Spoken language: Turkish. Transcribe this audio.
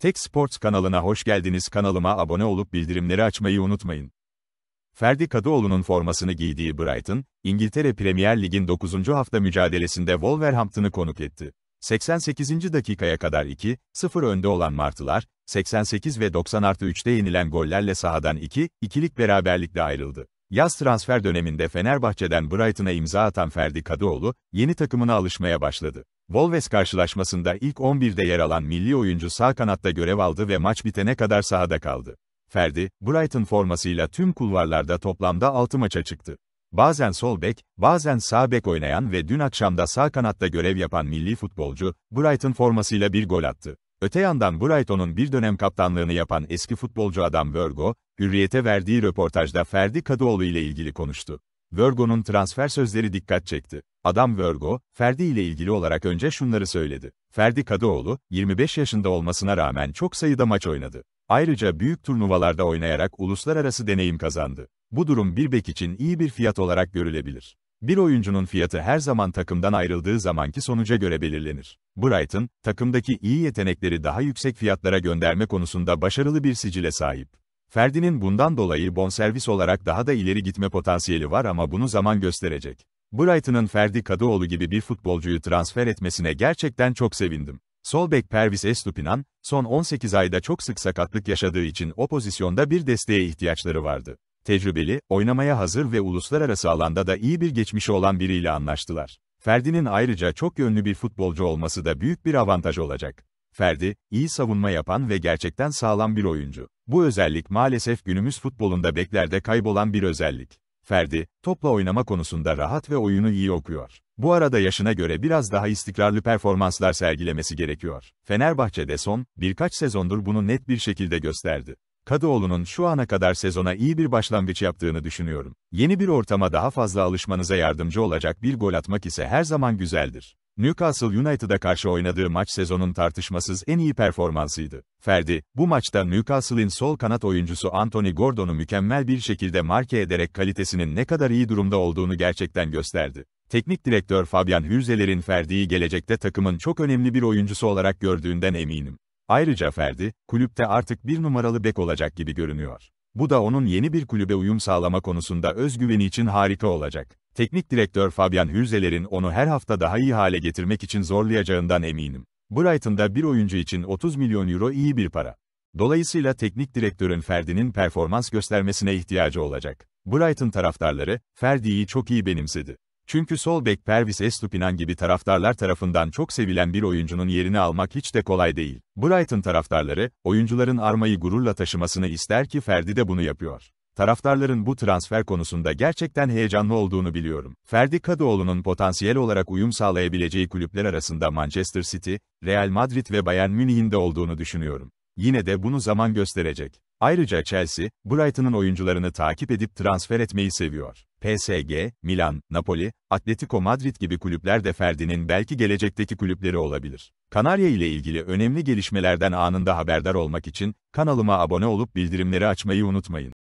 Tek Sports kanalına hoş geldiniz. Kanalıma abone olup bildirimleri açmayı unutmayın. Ferdi Kadıoğlu'nun formasını giydiği Brighton, İngiltere Premier Lig'in 9. hafta mücadelesinde Wolverhampton'ı konuk etti. 88. dakikaya kadar 2-0 önde olan Martılar, 88 ve 90 artı 3'te yenilen gollerle sahadan 2-2'lik beraberlikle ayrıldı. Yaz transfer döneminde Fenerbahçe'den Brighton'a imza atan Ferdi Kadıoğlu, yeni takımına alışmaya başladı. Wolves karşılaşmasında ilk 11'de yer alan milli oyuncu sağ kanatta görev aldı ve maç bitene kadar sahada kaldı. Ferdi, Brighton formasıyla tüm kulvarlarda toplamda 6 maça çıktı. Bazen sol bek, bazen sağ bek oynayan ve dün akşamda sağ kanatta görev yapan milli futbolcu, Brighton formasıyla bir gol attı. Öte yandan Brighton'un bir dönem kaptanlığını yapan eski futbolcu adam Virgo, Hürriyet'e verdiği röportajda Ferdi Kadıoğlu ile ilgili konuştu. Virgo'nun transfer sözleri dikkat çekti. Adam Virgo, Ferdi ile ilgili olarak önce şunları söyledi. Ferdi Kadıoğlu, 25 yaşında olmasına rağmen çok sayıda maç oynadı. Ayrıca büyük turnuvalarda oynayarak uluslararası deneyim kazandı. Bu durum bir bek için iyi bir fiyat olarak görülebilir. Bir oyuncunun fiyatı her zaman takımdan ayrıldığı zamanki sonuca göre belirlenir. Brighton, takımdaki iyi yetenekleri daha yüksek fiyatlara gönderme konusunda başarılı bir sicile sahip. Ferdi'nin bundan dolayı bonservis olarak daha da ileri gitme potansiyeli var ama bunu zaman gösterecek. Brighton'ın Ferdi Kadıoğlu gibi bir futbolcuyu transfer etmesine gerçekten çok sevindim. Sol bek Pervis Estupinan, son 18 ayda çok sık sakatlık yaşadığı için o pozisyonda bir desteğe ihtiyaçları vardı tecrübeli, oynamaya hazır ve uluslararası alanda da iyi bir geçmişi olan biriyle anlaştılar. Ferdi'nin ayrıca çok yönlü bir futbolcu olması da büyük bir avantaj olacak. Ferdi, iyi savunma yapan ve gerçekten sağlam bir oyuncu. Bu özellik maalesef günümüz futbolunda beklerde kaybolan bir özellik. Ferdi, topla oynama konusunda rahat ve oyunu iyi okuyor. Bu arada yaşına göre biraz daha istikrarlı performanslar sergilemesi gerekiyor. Fenerbahçe'de son, birkaç sezondur bunu net bir şekilde gösterdi. Kadıoğlu'nun şu ana kadar sezona iyi bir başlangıç yaptığını düşünüyorum. Yeni bir ortama daha fazla alışmanıza yardımcı olacak bir gol atmak ise her zaman güzeldir. Newcastle United'a karşı oynadığı maç sezonun tartışmasız en iyi performansıydı. Ferdi, bu maçta Newcastle'in sol kanat oyuncusu Anthony Gordon'u mükemmel bir şekilde marke ederek kalitesinin ne kadar iyi durumda olduğunu gerçekten gösterdi. Teknik direktör Fabian Hürzeler'in Ferdi'yi gelecekte takımın çok önemli bir oyuncusu olarak gördüğünden eminim. Ayrıca Ferdi, kulüpte artık bir numaralı bek olacak gibi görünüyor. Bu da onun yeni bir kulübe uyum sağlama konusunda özgüveni için harika olacak. Teknik direktör Fabian Hürzeler'in onu her hafta daha iyi hale getirmek için zorlayacağından eminim. Brighton'da bir oyuncu için 30 milyon euro iyi bir para. Dolayısıyla teknik direktörün Ferdi'nin performans göstermesine ihtiyacı olacak. Brighton taraftarları, Ferdi'yi çok iyi benimsedi. Çünkü sol bek Pervis Estupinan gibi taraftarlar tarafından çok sevilen bir oyuncunun yerini almak hiç de kolay değil. Brighton taraftarları, oyuncuların armayı gururla taşımasını ister ki Ferdi de bunu yapıyor. Taraftarların bu transfer konusunda gerçekten heyecanlı olduğunu biliyorum. Ferdi Kadıoğlu'nun potansiyel olarak uyum sağlayabileceği kulüpler arasında Manchester City, Real Madrid ve Bayern Münih'in de olduğunu düşünüyorum. Yine de bunu zaman gösterecek. Ayrıca Chelsea, Brighton'ın oyuncularını takip edip transfer etmeyi seviyor. PSG, Milan, Napoli, Atletico Madrid gibi kulüpler de Ferdi'nin belki gelecekteki kulüpleri olabilir. Kanarya ile ilgili önemli gelişmelerden anında haberdar olmak için kanalıma abone olup bildirimleri açmayı unutmayın.